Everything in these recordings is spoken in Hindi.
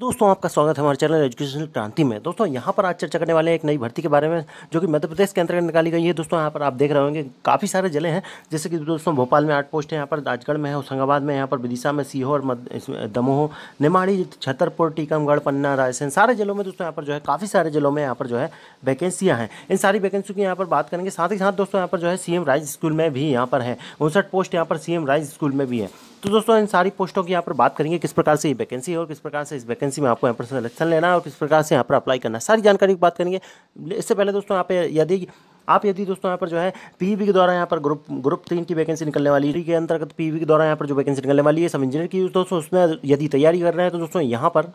दोस्तों आपका स्वागत है हमारे चैनल एजुकेशनल क्रांति में दोस्तों यहाँ पर आज चर्चा करने वाले हैं एक नई भर्ती के बारे में जो कि मध्य प्रदेश के अंतर्गत निकाली गई है दोस्तों यहाँ पर आप देख रहे होंगे काफ़ी सारे जिले हैं जैसे कि दोस्तों भोपाल में आठ पोस्ट है यहाँ पर राजगढ़ में है होशंगाबाद में यहाँ पर विदिशा में सीहोर दमोह निमाड़ी छतरपुर टीकमगढ़ पन्ना रायसेन सारे जिलों में दोस्तों यहाँ पर जो है काफ़ी सारे जिलों में यहाँ पर जो है वैकेंसियाँ हैं इन सारी वैकेंसी की यहाँ पर बात करेंगे साथ ही साथ दोस्तों यहाँ पर जो है सी राइज स्कूल में भी यहाँ पर है उनसठ पोस्ट यहाँ पर सी राइज स्कूल में भी है तो दोस्तों इन सारी पोस्टों की यहाँ पर बात करेंगे किस प्रकार से ये वैकेंसी है और किस प्रकार से इस वैकेंसी में आपको यहाँ पर सिलेक्शन लेना है और किस प्रकार से यहाँ पर अप्लाई करना है सारी जानकारी की बात करेंगे इससे पहले दोस्तों यहाँ पे यदि आप यदि दोस्तों यहाँ पर जो है पीवी के द्वारा यहाँ पर ग्रुप ग्रुप तीन की वैकेंसी निकलने वाली है के अंतर्गत पीवी के द्वारा यहाँ पर जो वैकेंसी निकलने वाली है सब इंजीनियर की दोस्तों उसमें यदि तैयारी कर रहे हैं तो दोस्तों यहाँ पर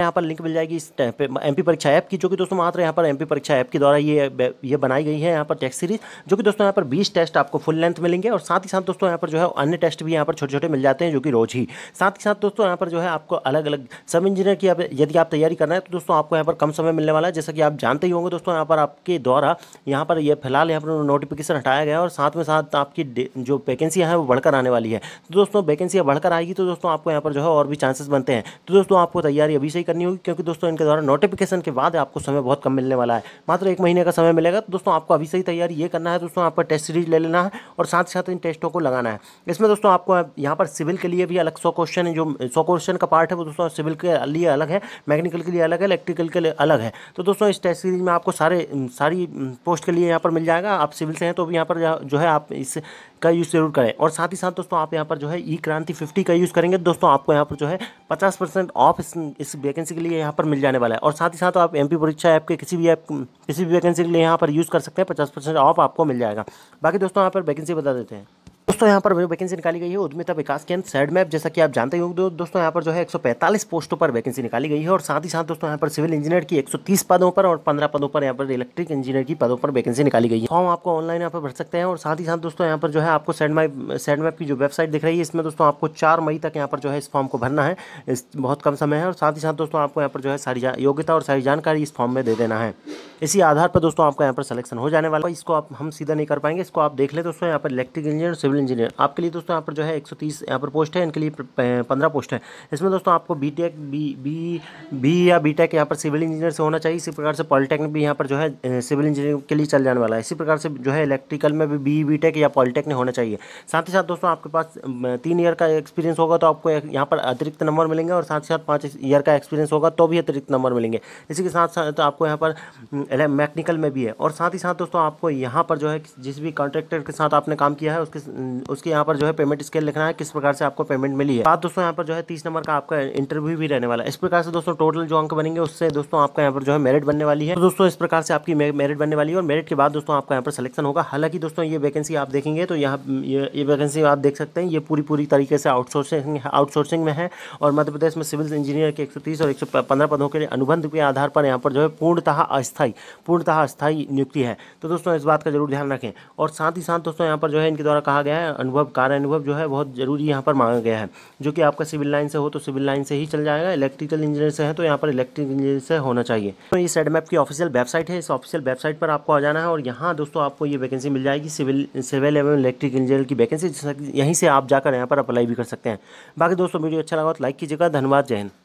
यहाँ पर लिंक मिल जाएगी इस एम पी परीक्षा ऐप की जो कि दोस्तों मात्र यहाँ पर एम पी परीक्षा ऐप के द्वारा ये ये बनाई गई है यहाँ पर टेस्ट सीरीज जो कि दोस्तों यहाँ पर बीस टेस्ट आपको फुल लेंथ मिलेंगे और साथ ही साथ दोस्तों यहाँ पर जो है अन्य टेस्ट भी यहाँ पर छोटे छोटे मिल जाते हैं जो कि रोज ही साथ ही साथ दोस्तों यहाँ पर जो है आपको अलग अलग सब इंजीनियर की यदि आप तैयारी करना है तो दोस्तों आपको यहाँ पर कम समय मिलने वाला है जैसा कि आप जानते ही होंगे दोस्तों यहाँ पर आपके द्वारा यहाँ पर ये फिलहाल यहाँ पर नोटिफिकेशन हटाया गया और साथ में साथ आपकी जो वैकेंसी है वो बढ़कर आने वाली है तो दोस्तों वैकेंसी बढ़कर आएगी तो दोस्तों आपको यहाँ पर जो है और भी चांसेस बनते हैं तो दोस्तों आपको तैयारी अभी से ही करनी होगी क्योंकि दोस्तों इनके द्वारा नोटिफिकेशन के बाद आपको समय बहुत कम मिलने वाला है मात्र एक महीने का समय मिलेगा तो दोस्तों आपको अभी से ही तैयारी ये करना है दोस्तों आपका टेस्ट सीरीज ले लेना है और साथ ही साथ इन टेस्टों को लगाना है इसमें दोस्तों आपको यहाँ पर सिविल के लिए भी अलग सौ क्वेश्चन है जो सौ क्वेश्चन का पार्ट है वो दोस्तों सिविल के लिए अलग है मैकेनिकल के लिए अलग है इलेक्ट्रिकल के लिए अलग है तो दोस्तों इस टेस्ट सीरीज में आपको सारे सारी पोस्ट के लिए यहाँ पर मिल जाएगा आप सिविल से हैं तो भी यहाँ पर जो है आप इस का यूज़ जरूर करें और साथ ही साथ दोस्तों आप यहाँ पर जो है ई क्रांति फिफ्टी का यूज़ करेंगे दोस्तों आपको यहाँ पर जो है पचास परसेंट ऑफ इस इस वैकेंसी के लिए यहाँ पर मिल जाने वाला है और साथ ही साथ आप एम परीक्षा ऐप के किसी भी ऐप किसी भी वैकेंसी के लिए यहाँ पर यूज़ कर सकते हैं पचास परसेंट ऑफ आपको मिल जाएगा बाकी दोस्तों यहाँ पर वैकेंसी बता देते हैं दोस्तों यहाँ पर वैकेंसी निकाली गई है उद्यमिता विकास केंद्र सैड मैप जैसा कि आप जानते हो दो, दोस्तों यहाँ पर जो है 145 पोस्टों पर वैकेंसी निकाली गई है और साथ ही साथ दोस्तों यहाँ पर सिविल इंजीनियर की 130 पदों पर और 15 पदों पर यहाँ पर इलेक्ट्रिक इंजीनियर की पदों पर वैकेंसी निकाली गई है फॉर्म आपको ऑनलाइन यहाँ पर भर सकते हैं और साथ ही साथ दोस्तों यहाँ पर जो है आपको सैड मैप सैड मैप की जो वेबसाइट दिख रही है इसमें दोस्तों आपको चार मई तक यहाँ पर जो है इस फॉर्म को भरना है बहुत कम समय है और साथ ही साथ दोस्तों आपको यहाँ पर जो है सारी योग्यता और सारी जानकारी इस फॉर्म में दे देना है इसी आधार पर दोस्तों आपका यहाँ पर सिलेक्शन हो जाने वाला है इसको आप हम सीधा नहीं कर पाएंगे इसको आप देख ले दोस्तों यहाँ पर इलेक्ट्रिक इंजीनियर सिविल इंजीनियर आपके लिए दोस्तों यहाँ पर जो है 130 यहाँ पर पोस्ट है इनके लिए 15 पोस्ट है इसमें दोस्तों आपको B tech B B B या बी टेक यहाँ पर सिविल इंजीनियर से होना चाहिए इसी प्रकार से पॉलिटेक्निक भी यहाँ पर जो है सिविल इंजीनियर के लिए चल जाने वाला है इसी प्रकार से जो है इलेक्ट्रिकल में भी बी बी टेक या पॉलिटेक्निक होना चाहिए साथ ही साथ दोस्तों आपके पास तीन ईयर का एक्सपीरियंस होगा तो आपको यहाँ पर अतिरिक्त नंबर मिलेंगे और साथ ही साथ पाँच ईयर का एक्सपीरियंस होगा तो भी अतिरिक्त नंबर मिलेंगे इसी के साथ साथ आपको यहाँ पर मैकेनिकल में भी है और साथ ही साथ दोस्तों आपको यहाँ पर जो है जिस भी कॉन्ट्रैक्टर के साथ आपने काम किया है उसके उसके यहाँ पर जो है पेमेंट स्केल लिखना है किस प्रकार से आपको पेमेंट मिली है साथ दोस्तों यहाँ पर जो है तीस नंबर का आपका इंटरव्यू भी रहने वाला है इस प्रकार से दोस्तों टोटल जो अंक बनेंगे उससे दोस्तों आपका यहाँ पर जो है मेरिट बनने वाली है तो दोस्तों इस प्रकार से आपकी मेरिट बनने वाली है और मेरिट के बाद दोस्तों आपका यहाँ पर सिलेक्शन होगा हालांकि दोस्तों ये वैकेंसी आप देखेंगे तो यहाँ ये वैकेंसी आप देख सकते हैं ये पूरी पूरी तरीके से आउटसोर्सिंग आउटसोर्सिंग में है और मध्य प्रदेश में सिविल इंजीनियर के 130 और 115 पदों के लिए अनुबंध के आधार पर यहाँ पर जो है पूर्णतः अस्थायी पूर्णतः अस्थायी नियुक्ति है तो दोस्तों इस बात का जरूर ध्यान रखें और साथ ही साथ दोस्तों यहाँ पर जो है इनके द्वारा कहा गया है अनुभव कार्य अनुभव जो है बहुत ज़रूरी यहाँ पर मांगा गया है जो कि आपका सिविल लाइन से हो तो सिविल लाइन से ही चल जाएगा इलेक्ट्रिकल इंजीनियर से है तो यहाँ पर इलेक्ट्रिकल इंजीनियर से होना चाहिए तो ये सेडमैप की ऑफिशियल वेबसाइट है इस ऑफिशियल वेबसाइट पर आपको आ जाना है और यहाँ दोस्तों आपको ये वैकेंसी मिल जाएगी सिविल सिविल एवं इलेक्ट्रिक इंजीनियर की वैकेंसी यहीं से आप जाकर यहाँ पर अप्लाई भी कर सकते हैं बाकी दोस्तों वीडियो अच्छा लगा तो लाइक कीजिएगा धन्यवाद जय हिंद